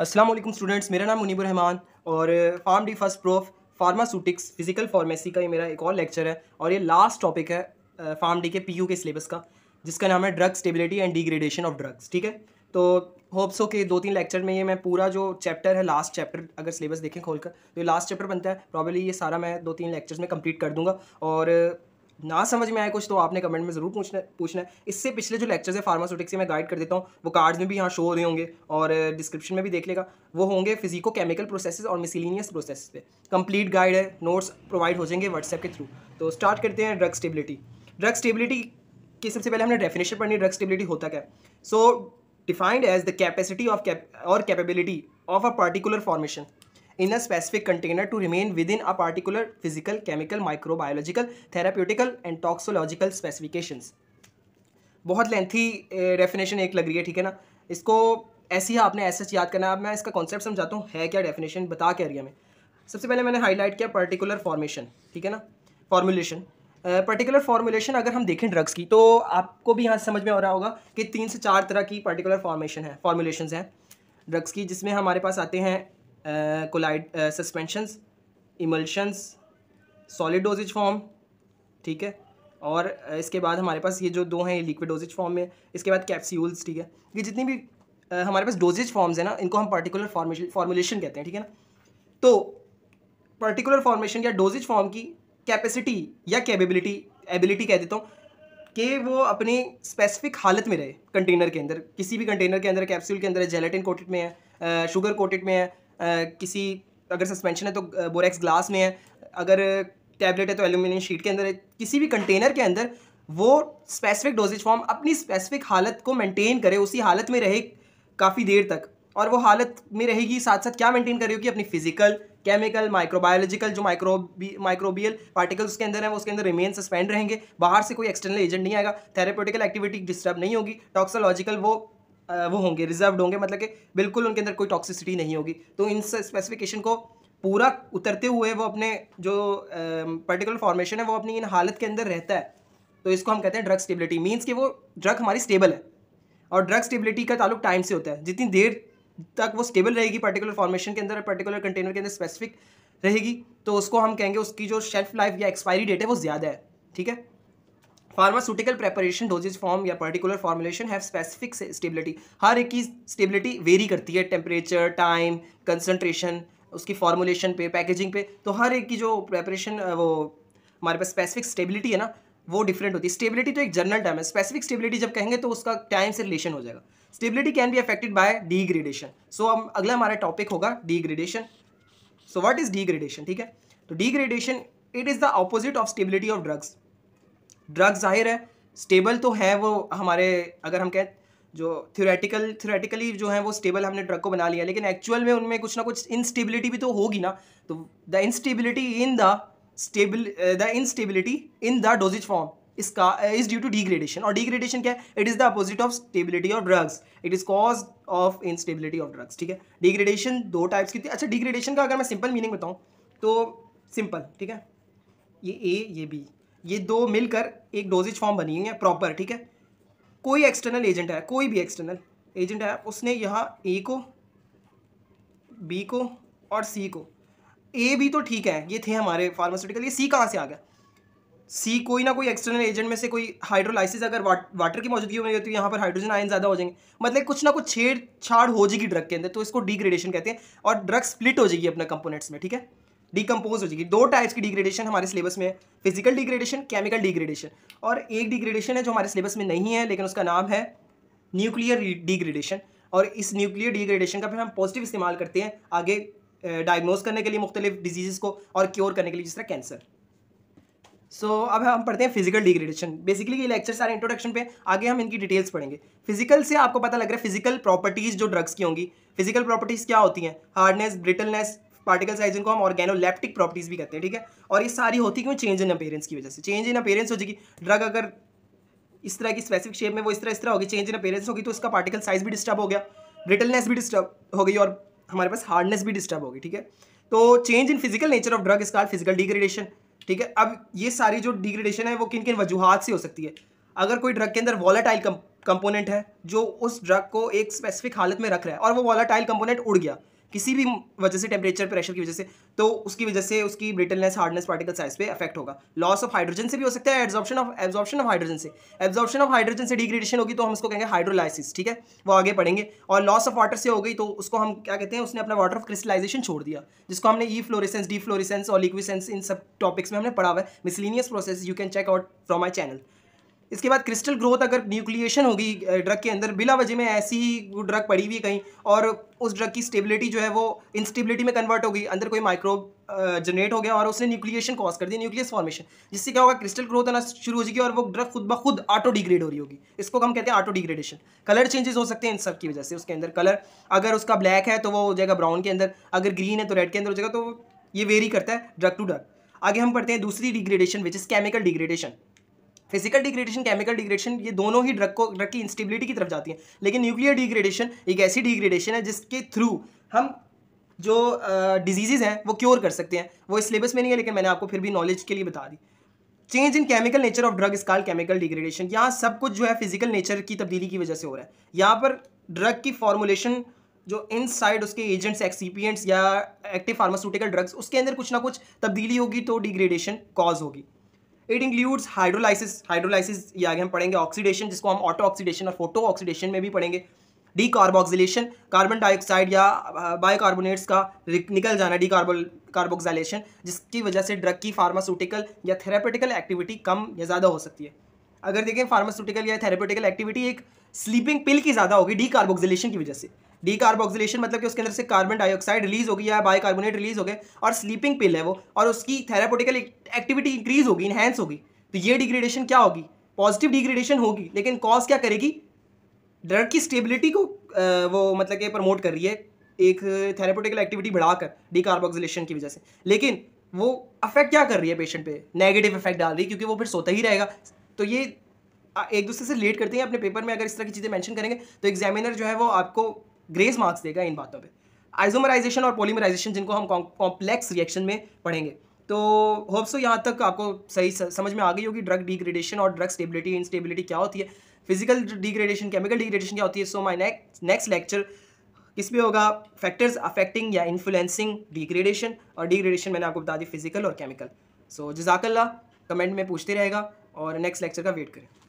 Aslam students मेरा नाम मुनीबर रहमान और pharm D first prof pharmaceutics physical pharmacy का ये मेरा एक और लेक्चर है और ये लास्ट टॉपिक है फार्म डी के पीयू के सिलेबस का जिसका नाम है drug stability and degradation of drugs ठीक है तो होप्स हो कि दो तीन लेक्चर में ये मैं पूरा जो चैप्टर है लास्ट चैप्टर अगर सिलेबस देखें खोलकर तो ये लास्ट चैप्टर बनता है प्रॉबली ये सारा मैं दो तीन लेक्चर्स में कंप्लीट कर दूंगा और ना समझ में आए कुछ तो आपने कमेंट में ज़रूर पूछना पूछना है इससे पिछले जो लेक्चर्स है फार्मास्यूटिक्स से मैं गाइड कर देता हूँ वो कार्ड्स में भी यहाँ शो हो रहे होंगे और डिस्क्रिप्शन में भी देख लेगा वो होंगे फिजिको केमिकल प्रोसेसेस और मिसिलीनियस प्रोसेस पे कंप्लीट गाइड है नोट्स प्रोवाइड हो जाएंगे व्हाट्सएप के थ्रू तो स्टार्ट करते हैं ड्रग स्टेबिलिटी ड्रग स्टेबिलिटी की सबसे पहले हमने डेफिनेशन पढ़नी ड्रग स्टेबिलिटी होता क्या so defined as the capacity of और capability of a particular formation in a specific container to remain within a particular physical chemical microbiological, therapeutical and toxicological specification बहुत lengthy definition eh, एक लग रही है ठीक है ना इसको ऐसी ही आपने ऐसे याद करना है अब मैं इसका कॉन्सेप्ट समझाता हूँ है क्या डेफिनेशन बता क्या रही में सबसे पहले मैंने हाईलाइट किया पर्टिकुलर फॉर्मेशन ठीक है ना फॉर्मुलेशन पर्टिकुलर फॉर्मुलेशन अगर हम देखें ड्रग्स की तो आपको भी यहाँ समझ में आ रहा होगा कि तीन से चार तरह की पर्टिकुलर फॉर्मेशन है फॉर्मुलेशन हैं ड्रग्स की जिसमें हमारे पास आते हैं colloid suspensions emulsions solid dosage form ठीक है और uh, इसके बाद हमारे पास ये जो दो हैं ये लिक्विड डोजेज फॉर्म में इसके बाद कैप्सूल्स ठीक है ये जितनी भी आ, uh, हमारे पास डोजेज फॉर्म्स हैं ना इनको हम पर्टिकुलर फॉर्मेशन फॉर्मुलेशन कहते हैं ठीक है ना तो पर्टिकुलर फॉर्मेशन या डोजेज फॉर्म की कैपेसिटी या कैपेबिलिटी एबिलिटी कह देता हूँ कि वो अपनी स्पेसिफिक हालत में रहे कंटेनर के अंदर किसी भी कंटेनर के अंदर कैप्सूल के अंदर जेलेटिन कोटेड में है शुगर uh, कोटेड में है किसी अगर सस्पेंशन है तो बोरेक्स ग्लास में है अगर टैबलेट है तो एल्यूमिनियम शीट के अंदर है किसी भी कंटेनर के अंदर वो स्पेसिफिक डोजेज फॉर्म अपनी स्पेसिफिक हालत को मेंटेन करे उसी हालत में रहे काफ़ी देर तक और वो हालत में रहेगी साथ साथ क्या मेंटेन करे होगी अपनी फिजिकल केमिकल माइक्रोबायोलॉजिकल जो माइक्रोबी माइक्रोबियल पार्टिकल्स उसके अंदर हैं वो उसके अंदर रिमेन सस्पेंड रहेंगे बाहर से कोई एक्सटर्नल एजेंट नहीं आएगा थेरापेटिकल एक्टिविटी डिस्टर्ब नहीं होगी टॉक्सोलॉजिकल वो वो होंगे रिजर्व होंगे मतलब कि बिल्कुल उनके अंदर कोई टॉक्सिसिटी नहीं होगी तो इन स्पेसिफिकेशन को पूरा उतरते हुए वो अपने जो पर्टिकुलर फॉर्मेशन है वो अपनी इन हालत के अंदर रहता है तो इसको हम कहते हैं ड्रग स्टेबिलिटी मीन्स कि वो ड्रग हमारी स्टेबल है और ड्रग स्टेबिलिटी का ताल्लुक टाइम से होता है जितनी देर तक वो स्टेबल रहेगी पर्टिकुलर फॉर्मेशन के अंदर पर्टिकुलर कंटेनर के अंदर स्पेसिफिक रहेगी तो उसको हम कहेंगे उसकी जो शेल्फ लाइफ या एक्सपायरी डेट है वो ज़्यादा है ठीक है फार्मास्यूटिकल प्रेपरेशन डोजेज फॉर्म या particular formulation have specific stability हर एक की स्टेबिलिटी वेरी करती है टेम्परेचर टाइम कंसनट्रेशन उसकी फॉर्मुलेशन पे पैकेजिंग पे तो हर एक की जो प्रेपरेशन वो हमारे पास स्पेसिफिक स्टेबिलिटी है ना वो डिफरेंट होती है स्टेबिलिटी तो एक जनरल टर्म है स्पेसिफिक स्टेबिलिटी जब कहेंगे तो उसका टाइम से रिलेशन हो जाएगा stability can be affected by degradation so अब अगला हमारा टॉपिक होगा degradation so what is degradation ठीक है तो degradation it is the opposite of stability of drugs drug जाहिर है स्टेबल तो है वो हमारे अगर हम कहें जो थ्योरेटिकल थ्योरेटिकली जो है वो स्टेबल हमने ड्रग को बना लिया लेकिन एक्चुअल में उनमें कुछ ना कुछ इंस्टेबिलिटी भी तो होगी ना तो the instability in the stable the instability in the dosage form इसका इज ड्यू टू डिग्रेडेशन और डिग्रेडेशन क्या है it is the opposite of stability of drugs it is cause of instability of drugs ठीक है degradation दो types की थी अच्छा डिग्रेडेशन का अगर मैं सिंपल मीनिंग बताऊँ तो सिंपल ठीक है ये ए ये बी ये दो मिलकर एक डोजेज फॉर्म बनी हुई है प्रॉपर ठीक है कोई एक्सटर्नल एजेंट है कोई भी एक्सटर्नल एजेंट है उसने यहाँ ए को बी को और सी को ए भी तो ठीक है ये थे हमारे फार्मास्यूटिकल ये सी कहाँ से आ गया सी कोई ना कोई एक्सटर्नल एजेंट में से कोई हाइड्रोलाइसिस अगर वाट, वाटर की मौजूदगी होगी तो यहाँ पर हाइड्रोजन आयन ज़्यादा हो जाएंगे मतलब कुछ ना कुछ छेड़छाड़ हो जाएगी ड्रग के अंदर तो इसको डिग्रेडेशन कहते हैं और ड्रग स्प्लिट हो जाएगी अपने कंपोनेंट्स में ठीक है डिकम्पोज हो जाएगी दो टाइप्स की डिग्रेडेशन हमारे सिलेबस में है फिजिकल डिग्रेडेशन केमिकल डिग्रेडेशन और एक डिग्रेडेशन है जो हमारे सिलेबस में नहीं है लेकिन उसका नाम है न्यूक्लियर डिग्रेडेशन और इस न्यूक्लियर डिग्रेडेशन का फिर हम पॉजिटिव इस्तेमाल करते हैं आगे डायग्नोज करने के लिए मुख्तलिफ डिजीज़ को और क्योर करने के लिए जिस तरह कैंसर सो so, अब हम पढ़ते हैं फिजिकल डिग्रेडेशन बेसिकली ये लेक्चर सारे इंट्रोडक्शन पे आगे हम इनकी डिटेल्स पढ़ेंगे फिजिकल से आपको पता लग रहा है फिजिकल प्रॉपर्टीज़ जो ड्रग्स की होंगी फिजिकल प्रॉपर्टीज़ क्या होती हैं हार्डनेस ब्रिटलनेस पार्टिकल साइज इनको हम ऑर्गेनोलेप्टिक प्रॉपर्टीज भी कहते हैं ठीक है और ये सारी होती क्यों चेंज इन अपेरेंस की वजह से चेंज इन अपेरेंस हो जाएगी ड्रग अगर इस तरह की स्पेसिफिक शेप में वो इस तरह इस तरह होगी चेंज इन अपेरेंस होगी तो उसका पार्टिकल साइज भी डिस्टर्ब हो गया ब्रिटलनेस भी डिस्टर्ब हो गई और हमारे पास हार्डनेस भी डिस्टर्ब होगी ठीक है तो change in physical nature of drug इसका फिजिकल डिग्रेडेशन ठीक है अब ये सारी जो डिग्रेडेशन है वो किन किन वजूहत से हो सकती है अगर कोई ड्रग के अंदर वॉलेटाइल कंपोनेंट है जो उस ड्रग को एक स्पेसिफिक हालत में रख रहा है और वो वॉलेटाइल कंपोनेंट उड़ गया किसी भी वजह से टेम्परेचर प्रेशर की वजह से तो उसकी वजह से उसकी ब्रिटलनेस हार्डनेस पार्टिकल साइज पे अफेक्ट होगा लॉस ऑफ हाइड्रोजन से भी हो सकता है absorption of absorption of hydrogen से एब्जॉर्प्शन ऑफ हाइड्रोजन से डिग्रेडेशन होगी तो हम उसको कहेंगे हाइड्रोलाइसिस ठीक है वो आगे पढ़ेंगे और लॉस ऑफ वाटर से हो गई तो उसको हम क्या कहते हैं उसने अपना वाटर ऑफ क्रिस्टलाइजेशन छोड़ दिया जिसको हमने ई फ्लोरिसेंस डी फ्लोरिसेंस और लिक्विसेंस इन सब टॉपिक्स में हमने पढ़ा हुआ है miscellaneous process you can check out from my channel इसके बाद क्रिस्टल ग्रोथ अगर न्यूक्लिएशन होगी ड्रग के अंदर बिला वजह में ऐसी ड्रग पड़ी हुई कहीं और उस ड्रग की स्टेबिलिटी जो है वो इंस्टेबिलिटी में कन्वर्ट होगी अंदर कोई माइक्रोब जनरेट हो गया और उसने न्यूक्लिएशन कॉज कर दिया न्यूक्लियस फॉर्मेशन जिससे क्या होगा क्रिस्टल ग्रोथ होना शुरू हो जाएगी और वो ड्रग खुद ब खुद ऑटो डिग्रेड हो रही होगी इसको हम कहते हैं ऑटो डिग्रेडेशन कलर चेंजेस हो सकते हैं इन सब की वजह से उसके अंदर कलर अगर उसका ब्लैक है तो वो हो जाएगा ब्राउन के अंदर अगर ग्रीन है तो रेड के अंदर हो जाएगा तो ये वेरी करता है ड्रग टू ड्रग आगे हम पढ़ते हैं दूसरी degradation which is chemical degradation physical degradation chemical degradation ये दोनों ही ड्रग को ड्रग की इंस्टेबिलिटी की तरफ जाती हैं लेकिन न्यूक्लियर डिग्रेडेशन एक ऐसी डिग्रेडेशन है जिसके थ्रू हम जो डिजीज़ हैं वो क्योर कर सकते हैं वो इस सिलेबस में नहीं है लेकिन मैंने आपको फिर भी नॉलेज के लिए बता दी change in chemical nature of drug is call chemical degradation यहाँ सब कुछ जो है फिजिकल नेचर की तब्दीली की वजह से हो रहा है यहाँ पर ड्रग की फॉर्मुलेशन जो इन साइड उसके एजेंट्स एक्सीपियंट्स या एक्टिव फार्मास्यूटिकल ड्रग्स उसके अंदर कुछ ना कुछ तब्दीली होगी तो डिग्रेडेशन कॉज होगी इट इंक्लूड्स हाइड्रोलाइसिस हाइड्रोलाइसिस ये आगे हम पढ़ेंगे ऑक्सीडेशन जिसको हम ऑटो ऑक्सीडेशन और फोटो ऑक्सीडेशन में भी पढ़ेंगे डी कार्बोक्सिलेशन कार्बन डाइऑक्साइड या बायोकार्बोनेट्स का निकल जाना डी कार्बो कार्बोक्साइलेशन जिसकी वजह से ड्रग की फार्मास्यूटिकल या थेरापेटिकल एक्टिविटी कम या ज़्यादा हो सकती है अगर देखें फार्मास्यूटिकल या थेरापेटिकल एक्टिविटी एक स्लीपिंग पिल की ज़्यादा होगी डी कार्बोक्सिलेशन की वजह से डी कार्बोक्सिलेशन मतलब कि उसके अंदर से कार्बन डाइऑक्साइड रिलीज हो गया है बाइकार्बोनेट रिलीज हो गए और स्लीपिंग पिल है वो और उसकी थेरापोटिकल एक्टिविटी इंक्रीज होगी इनहेंस होगी तो ये डिग्रेडेशन क्या होगी पॉजिटिव डिग्रेडेशन होगी लेकिन कॉज क्या करेगी ड्रग की स्टेबिलिटी को वो मतलब कि प्रमोट कर रही है एक थेरापोटिकल एक्टिविटी बढ़ाकर डी कार्बोक्सिलेशन की वजह से लेकिन वो अफेक्ट क्या कर रही है पेशेंट पे नेगेटिव इफेक्ट डाल रही है क्योंकि वो फिर सोता ही रहेगा तो ये एक दूसरे से रिलेट करते हैं अपने पेपर में अगर इस तरह की चीज़ें मेंशन करेंगे तो एग्जामिनर जो है वो आपको ग्रेस मार्क्स देगा इन बातों पर आइजोमराइजेशन और पोलिमराइजेशन जिनको हम कॉम्प्लेक्स रिएक्शन में पढ़ेंगे तो होप्सो यहाँ तक आपको सही समझ में आ गई होगी ड्रग डिग्रेडेशन और ड्रग स्टेबिलिटी इनस्टेबिलिटी क्या होती है फिजिकल डिग्रेडेशन केमिकल डिग्रेडेशन क्या होती है सो माई नेक्स्ट लेक्चर किस पे होगा फैक्टर्स अफेक्टिंग या इन्फ्लुएंसिंग डिग्रेडेशन और डिग्रेडेशन मैंने आपको बता दी फिजिकल और केमिकल सो so, जजाकल्ला कमेंट में पूछते रहेगा और नेक्स्ट लेक्चर का वेट करें